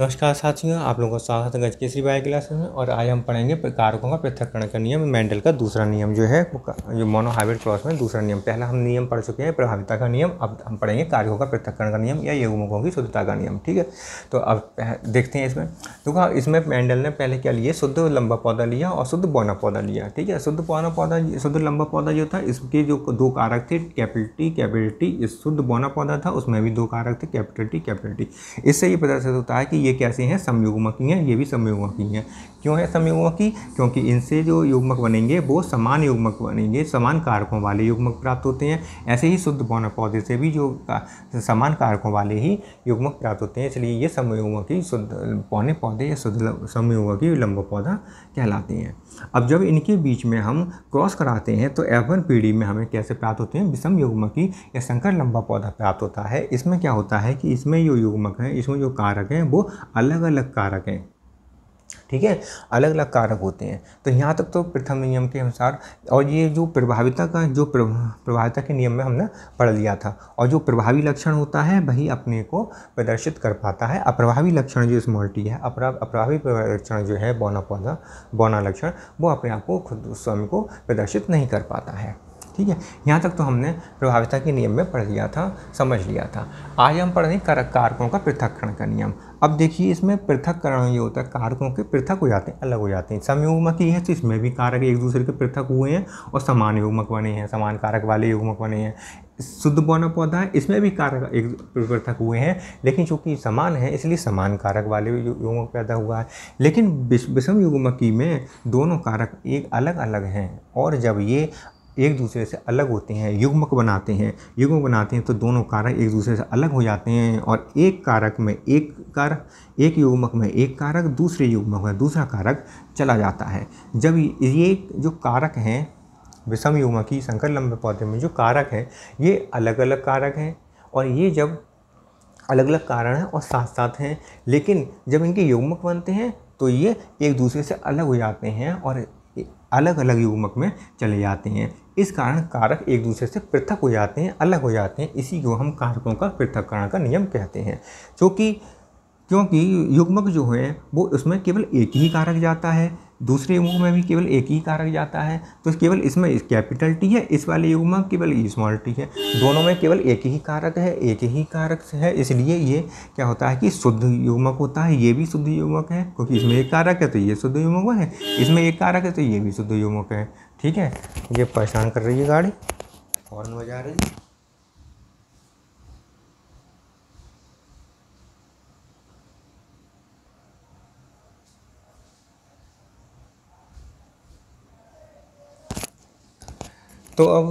नमस्कार साथियों आप लोगों का स्वागत है गज केसरी बाई क्लास में और आज हम पढ़ेंगे कारकों का पृथककरण का नियम मेंडल का दूसरा नियम जो है जो मोनोहाइब्रिड क्रॉस में दूसरा नियम पहला हम नियम पढ़ चुके हैं प्रभाविता का नियम अब हम पढ़ेंगे कारकों का पृथककरण का नियम या युगमुखों की शुद्धता का नियम ठीक है तो अब देखते हैं इसमें देखो तो इसमें मेंडल ने पहले क्या लिया शुद्ध लंबा पौधा लिया और शुद्ध बौना पौधा लिया ठीक है शुद्ध बौना पौधा शुद्ध लंबा पौधा जो था इसके जो दो कारक थे कैपिलिटी कैपिलिटी शुद्ध बौना पौधा था उसमें भी दो कारक थे कैपिलिटी कैपिलिटी इससे ये प्रदर्शित होता है कि ये कैसे हैं संयुग्मक हैं ये भी संयुग्मक हैं क्यों है समयुग्मक की क्योंकि इनसे जो युग्मक बनेंगे वो समान युग्मक बनेंगे समान कारकों वाले युग्मक प्राप्त होते हैं ऐसे ही शुद्ध पौन पौधे से भी जो समान कारकों वाले ही युग्मक प्राप्त होते हैं इसलिए ये समयुग्मक शुद्ध पौने पौधे या शुद्ध समयुग्मक लंबा पौधा कहलाते हैं अब जब इनके बीच में हम क्रॉस कराते हैं तो एफ पीढ़ी में हमें कैसे प्राप्त होते हैं विषम युग्मकी या संकर लंबा पौधा प्राप्त होता है इसमें क्या होता है कि इसमें जो युग्मक हैं इसमें जो कारक हैं वो अलग अलग कारक हैं ठीक है अलग अलग कारक होते हैं तो यहाँ तक तो प्रथम नियम के अनुसार और ये जो प्रभाविता का जो प्रभाविता के नियम में हमने पढ़ लिया था और जो प्रभावी लक्षण होता है वही अपने को प्रदर्शित कर पाता है अप्रभावी लक्षण जो स्मोल्टी है अप्रभावी लक्षण जो है बौना पौधा बौना लक्षण वो अपने आप को खुद स्वयं को प्रदर्शित नहीं कर पाता है ठीक है यहाँ तक तो हमने प्रभाविता के नियम में पढ़ लिया था समझ लिया था आज हम पढ़ रहे हैं कारक कारकों का पृथककरण का नियम अब देखिए इसमें पृथककरण ये होता है कारकों के पृथक हो जाते हैं अलग हो जाते हैं ही है तो इसमें भी कारक एक दूसरे के पृथक हुए हैं और समान युगमक बने हैं समान कारक वाले युगमक बने हैं शुद्ध बौना पौधा है इसमें भी कारक एक पृथक हुए हैं लेकिन चूंकि समान है इसलिए समान कारक वाले युगमक पैदा हुआ है लेकिन विषम युगमकी में दोनों कारक एक अलग अलग हैं और जब ये एक दूसरे से अलग होते हैं युग्मक बनाते हैं युग्मक बनाते हैं तो दोनों कारक एक दूसरे से अलग हो जाते हैं और एक कारक में एक कारक एक युग्मक में एक कारक दूसरे युग्मक में दूसरा कारक चला जाता है जब ये जो कारक हैं विषम युग्मक की संकर लंबे पौधे में जो कारक हैं ये अलग अलग कारक हैं और ये जब अलग अलग कारण हैं और साथ साथ हैं लेकिन जब इनके युग्मक बनते हैं तो ये एक दूसरे से अलग हो जाते हैं और अलग अलग युग्मक में चले जाते हैं इस कारण कारक एक दूसरे से पृथक हो जाते हैं अलग हो जाते हैं इसी को हम कारकों का पृथककरण का नियम कहते हैं जो कि क्योंकि युग्मक जो है वो उसमें केवल एक ही कारक जाता है दूसरे युग में भी केवल एक ही कारक जाता है तो केवल इसमें कैपिटल टी है इस वाले युग में केवल स्मॉल टी है दोनों में केवल एक ही कारक है एक ही कारक है इसलिए ये क्या होता है कि शुद्ध युग्मक होता है ये भी शुद्ध युग्मक है क्योंकि इसमें एक कारक है तो ये शुद्ध युग्मक है इसमें एक कारक है तो ये भी शुद्ध युग्मक है ठीक है ये परेशान कर रही है गाड़ी हॉर्न बजा रही है तो अब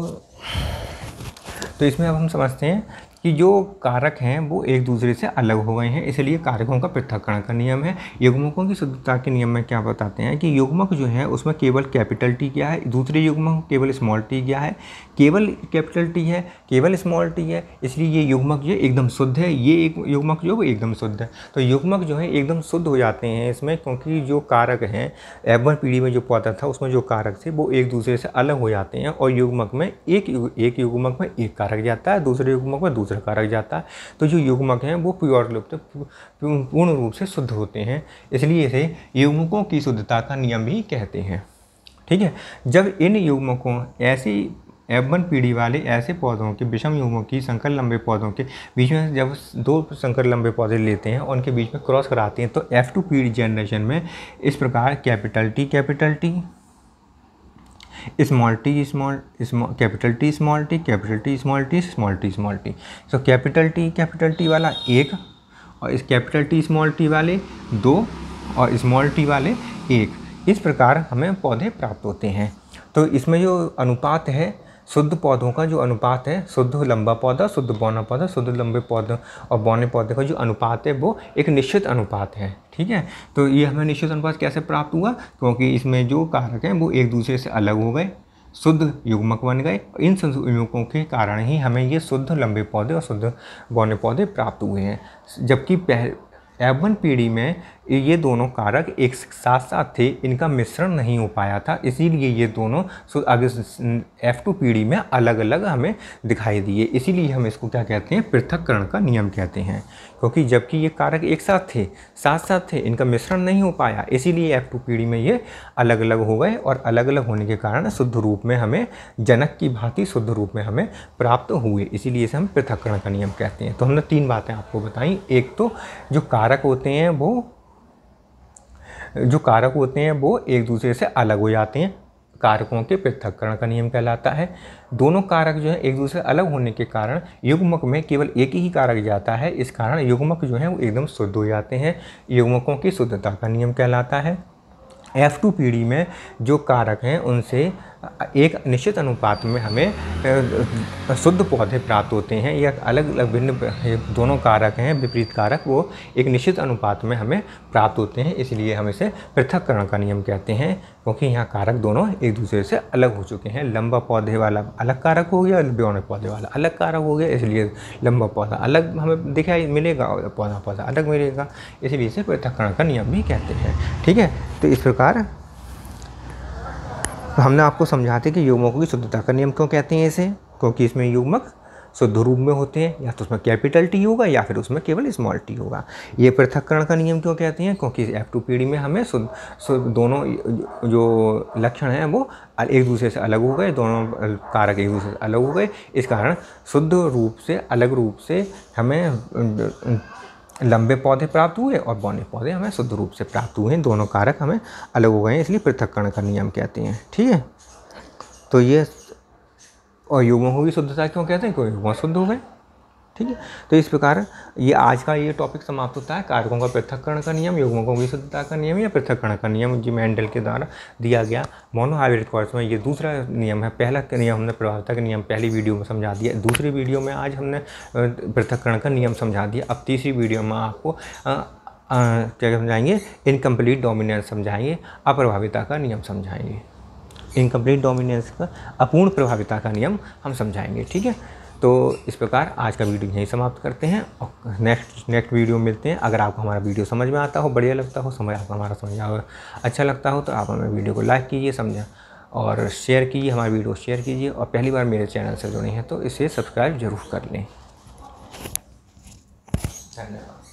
तो इसमें अब हम समझते हैं कि जो कारक हैं वो एक दूसरे से अलग हो गए हैं इसलिए कारकों का पृथककरण का नियम है युग्मकों की शुद्धता के नियम में क्या बताते हैं कि युग्मक जो है उसमें केवल कैपिटल टी क्या है दूसरे युग्मक केवल स्मॉल टी क्या है केवल कैपिटल टी है केवल स्मॉल टी है इसलिए ये युग्मक जो एकदम शुद्ध है ये एक युग्मक जो एकदम शुद्ध है तो युग्मक जो है एकदम शुद्ध हो जाते हैं इसमें क्योंकि जो कारक हैं एवन पीढ़ी में जो पौधा था उसमें जो कारक थे वो एक दूसरे से अलग हो जाते हैं और युग्मक में एक एक युग्मक में एक कारक जाता है दूसरे युग्मक में दूसरे रख जाता है तो जो युग्मक हैं वो प्योर लुप्त पूर्ण रूप से शुद्ध होते हैं इसलिए इसे युग्मकों की शुद्धता का नियम भी कहते हैं ठीक है जब इन युग्मकों ऐसी एफ वन पीढ़ी वाले ऐसे पौधों के विषम युग्मों की संकर लंबे पौधों के बीच में जब दो संकर लंबे पौधे लेते हैं उनके बीच में क्रॉस कराते हैं तो एफ टू पीढ़ी जनरेशन में इस प्रकार capital T capital T small T small small capital T small T capital T small T small T small T so capital T capital T वाला एक और इस कैपिटल टी स्मॉल टी वाले दो और स्मॉल टी वाले एक इस प्रकार हमें पौधे प्राप्त होते हैं तो इसमें जो अनुपात है शुद्ध पौधों का जो अनुपात है शुद्ध लंबा पौधा शुद्ध बौना पौधा शुद्ध लंबे पौधे और बौने पौधे का जो अनुपात है वो एक निश्चित अनुपात है ठीक है तो ये हमें निश्चित अनुपात कैसे प्राप्त हुआ क्योंकि इसमें जो कारक हैं वो एक दूसरे से अलग हो गए शुद्ध युग्मक बन गए इन संयुगों के कारण ही हमें ये शुद्ध लंबे पौधे और शुद्ध बौने पौधे प्राप्त हुए हैं जबकि पह एफ वन पीढ़ी में ये दोनों कारक एक साथ साथ थे इनका मिश्रण नहीं हो पाया था इसीलिए ये दोनों अगर एफ टू पीढ़ी में अलग अलग हमें दिखाई दिए इसीलिए हम इसको क्या कहते हैं पृथककरण का नियम कहते हैं क्योंकि जबकि ये कारक एक साथ थे साथ साथ थे इनका मिश्रण नहीं हो पाया इसीलिए एफ टू पीढ़ी में ये अलग अलग हो गए और अलग अलग होने के कारण शुद्ध रूप में हमें जनक की भांति शुद्ध रूप में हमें प्राप्त हुए इसीलिए इसे हम पृथककरण का नियम कहते हैं तो हमने तीन बातें आपको बताई एक तो जो कार कारक होते हैं वो जो कारक होते हैं वो एक दूसरे से अलग हो जाते हैं कारकों के पृथककरण का नियम कहलाता है दोनों कारक जो है एक दूसरे अलग होने के कारण युग्मक में केवल एक ही कारक जाता है इस कारण युग्मक जो है वो एकदम शुद्ध हो जाते हैं युग्मकों की शुद्धता का नियम कहलाता है एफ टू पीढ़ी में जो कारक हैं उनसे एक निश्चित अनुपात में हमें शुद्ध पौधे प्राप्त होते हैं या अलग अलग भिन्न दोनों कारक हैं विपरीत कारक वो एक निश्चित अनुपात में हमें प्राप्त होते हैं इसलिए हम इसे पृथककरण का नियम कहते हैं क्योंकि यहाँ कारक दोनों एक दूसरे से अलग हो चुके हैं लंबा पौधे वाला अलग कारक हो गया ब्यौने पौधे वाला अलग कारक हो गया इसलिए लंबा पौधा अलग हमें दिखाई मिलेगा पौधा पौधा अलग मिलेगा इसलिए इसे पृथककरण का नियम भी कहते हैं ठीक है तो इस प्रकार हमने आपको समझाते कि युग्मकों की शुद्धता का नियम क्यों कहते हैं इसे क्योंकि इसमें युग्मक शुद्ध रूप में होते हैं या तो उसमें कैपिटल टी होगा या फिर उसमें केवल स्मॉल टी होगा ये पृथककरण का नियम क्यों कहते हैं क्योंकि एफ टू पीढ़ी में हमें शुद्ध शुद्ध दोनों जो लक्षण हैं वो एक दूसरे से अलग हो गए दोनों कारक एक दूसरे से अलग हो गए इस कारण शुद्ध रूप से अलग रूप से हमें लंबे पौधे प्राप्त हुए और बौने पौधे हमें शुद्ध रूप से प्राप्त हुए दोनों कारक हमें अलग हो गए हैं इसलिए पृथककरण का नियम कहते हैं ठीक है तो ये और युगों को भी शुद्धता क्यों कहते हैं क्योंकि युवा शुद्ध हो गए ठीक है तो इस प्रकार ये आज का ये टॉपिक समाप्त होता है कारकों का पृथककरण का नियम युग्मों को विशुद्धता का नियम या पृथककरण का नियम जी मैंडल के द्वारा दिया गया मोनोहाइब्रिड कोर्स में ये दूसरा नियम है पहला नियम हमने प्रभावता का नियम पहली वीडियो में समझा दिया दूसरी वीडियो में आज हमने पृथककरण का नियम समझा दिया अब तीसरी वीडियो में आपको क्या समझाएंगे इनकम्प्लीट डोमिनेंस समझाएंगे अप्रभाविता का नियम समझाएंगे इनकम्प्लीट डोमिनेंस का अपूर्ण प्रभाविता का नियम हम समझाएंगे ठीक है तो इस प्रकार आज का वीडियो यहीं समाप्त करते हैं और नेक्स्ट नेक्स्ट वीडियो मिलते हैं अगर आपको हमारा वीडियो समझ में आता हो बढ़िया लगता हो समझ आपको हमारा समझ अच्छा लगता हो तो आप हमें वीडियो को लाइक कीजिए समझा और शेयर कीजिए हमारे वीडियो शेयर कीजिए और पहली बार मेरे चैनल से जुड़े हैं तो इसे सब्सक्राइब जरूर कर लें धन्यवाद